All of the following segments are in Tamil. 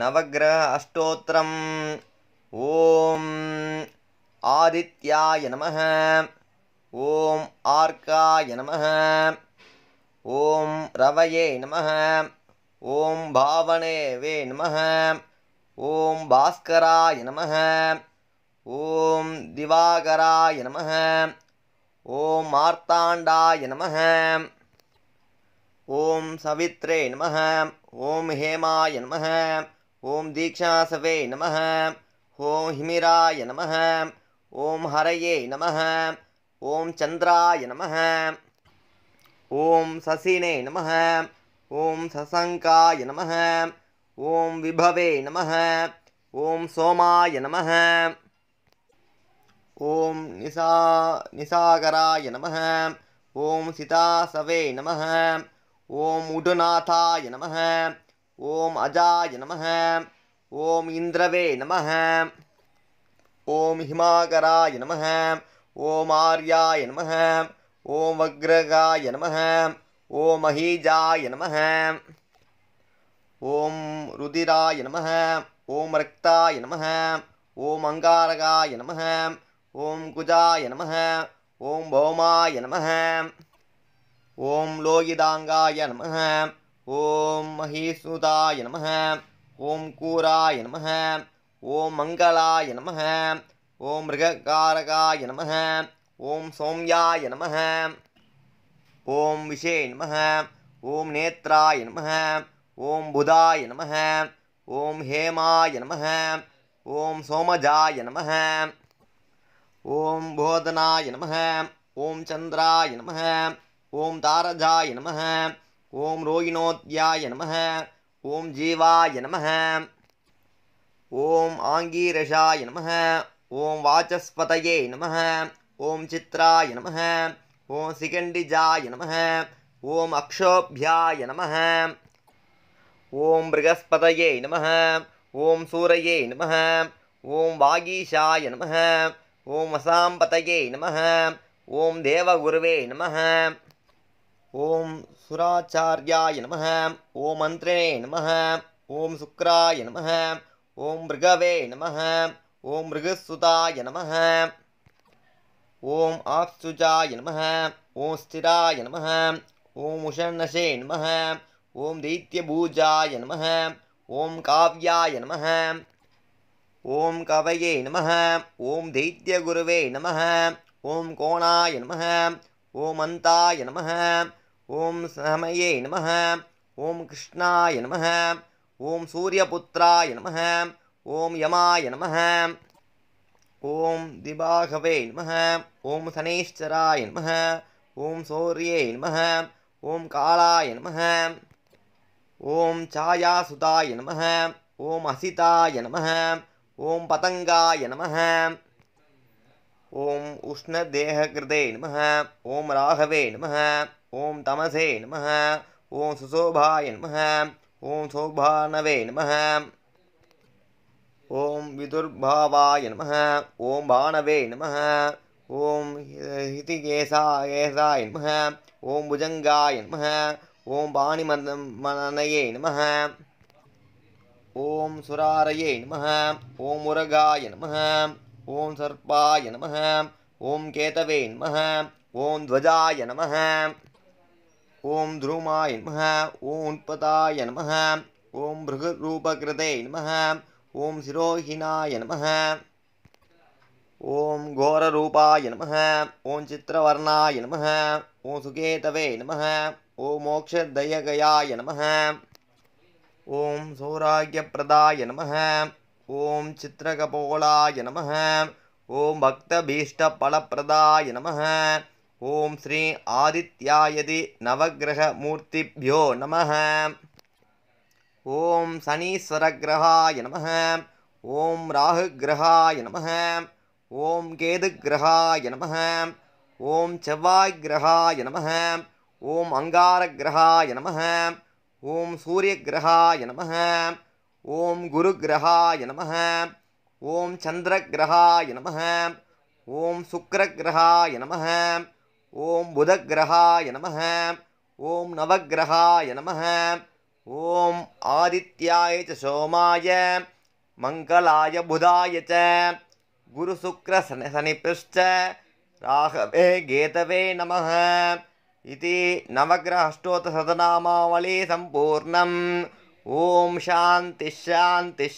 நவகிரக அஷ்டோத்திரம் ஓம் ஆதித்யாய நம ஓம் ஆர்காய நம ஓம் ரவயே நம ஓம் பாவனே வே நம ஓம் பாஸ்கராய நம ஓம் திவாகராய நம ஓம் மார்த்தாண்டாய நம ஓம் சவித்ரே நம ஓம் ஹேமாய நம ஓம் தீக்ஷாசவே நம ஓம் ஹிமிராய நம ஓம் ஹரையே நம ஓம் சந்திராய நம ஓம் சசினே நம ஓம் சசங்காய நம ஓம் விபவே நம ஓம் சோமாய நம ஓம் நிசா நிசாகராய நம ஓம் சிதாசவே நம ஓம் உடுநாதாய நம ஓம் அஜாய நம ஓம் இந்திரவே நம ஓம் ஹிமாகராய நம ஓம் ஆர்யாய நம ஓம் வக்ரகாய நம ஓம் அஹீஜாய நம ஓம் ருதிராய நம ஓம் ரக்தாய நம ஓம் அங்காரகாய நம ஓம் குஜாய நம ஓம் பௌமாய நம ஓம் லோகிதாங்காய நம ஓம் மகேஸ்வதாய நம ஓம் கூராய நம ஓம் மங்களாய நம ஓம் மிருககாரகாய நம ஓம் சோம்யாய நம ஓம் விஷே நம ஓம் நேத்ராய நம ஓம் புதாய நம ஓம் ஹேமாய நம ஓம் சோமஜாய நம ஓம் போதனாய நம ஓம் சந்திராய நம ஓம் தாரஜாய நம ஓம் ரோகிணோத்யாய நம ஓம் ஜீவாய நம ஓம் ஆங்கீரஷாய நம ஓம் வாச்சஸ்பதையே நம ஓம் சித்ராய நம ஓம் சிகண்டிஜாய நம ஓம் அக்ஷோபியாய நம ஓம் மிருகஸ்பதையே நம ஓம் சூரையே நம ஓம் வாகீஷாய நம ஓம் வசாம்பதையே நம ஓம் தேவகுருவே நம ஓம் சுராச்சாரியாய நம ஓம் மந்திரே நம ஓம் சுக்கராய நம ஓம் மிருகவே நம ஓம் மிருகசுதாய நம ஓம் ஆக்சுஜாய நம ஓம் ஸ்திராய நம ஓம் உஷன்னசே நம ஓம் தைத்தியபூஜாய நம ஓம் காவ்யாய நம ஓம் கவையே நம ஓம் தைத்தியகுருவே நம ஓம் கோணாய நம ஓம் அந்தாய நம ओम समये नम ॐ कृष्णाय नम ॐ सूर्यपुत्राय नम ॐ यमाय नम ॐ दिबाघवे नम ॐ शनैश्चराय नम ॐ सौर्य नम ॐ कालाय नम ओम छायासुताय नम ओम असिताय नम ओम पतंगाय नम ॐ उष्णदेहकृते नम ॐ राघवे नम ஓம் தமசே நம ஓம் சுசோபாய நம ஓம் சோபானவே நம ஓம் விதுர்பாவாய நம ஓம் பானவே நம ஓம் ஹிதிகேசாயேசாய நம ஓம் புஜங்காய நம ஓம் பாணிமனையே நம ஓம் சுராரையே நம ஓம் முருகாய நம ஓம் சர்பாய நம ஓம் கேதவே நம ஓம் துவஜாய நம ஓம் துருமாய நம ஓம் உற்பதாய நம ஓம் பிருகரூபகிருதே நம ஓம் சிரோஹினாய நம ஓம் கோரூபாய நம ஓம் சித்திரவர்ணாய நம ஓம் சுகேதவே நம ஓம் மோக்ஷதயகயாய நம ஓம் சௌராகியப்பிரதாய நம ஓம் சித்திரகபோளாய நம ஓம் பக்தபீஷ்டபலப்பிரதாய நம ஓம் ஸ்ரீ ஆதித்யாயதி நவகிரக மூர்த்திபியோ நம ஓம் சனீஸ்வர கிரகாய நம ஓம் ராகு கிரகாய நம ஓம் கேது கிரகாய நம ஓம் செவ்வாய் கிரகாய நம ஓம் அங்கார கிரகாய நம ஓம் சூரிய கிரகாய நம ஓம் குரு கிரகாய நம ஓம் சந்திர கிரகாய நம ஓம் சுக்கர கிரகாய நம ॐ बुधग्रहाय नमः ॐ नवग्रहाय नमः ॐ आदित्याय च सोमाय मङ्गलाय बुधाय च गुरुशुक्रसनि सनिपृश्च राघवे गेतवे नमः इति नवग्रहष्टोत्तसदनामावली सम्पूर्णम् ॐ शान्तिः शान्तिः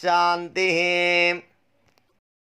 शान्तिः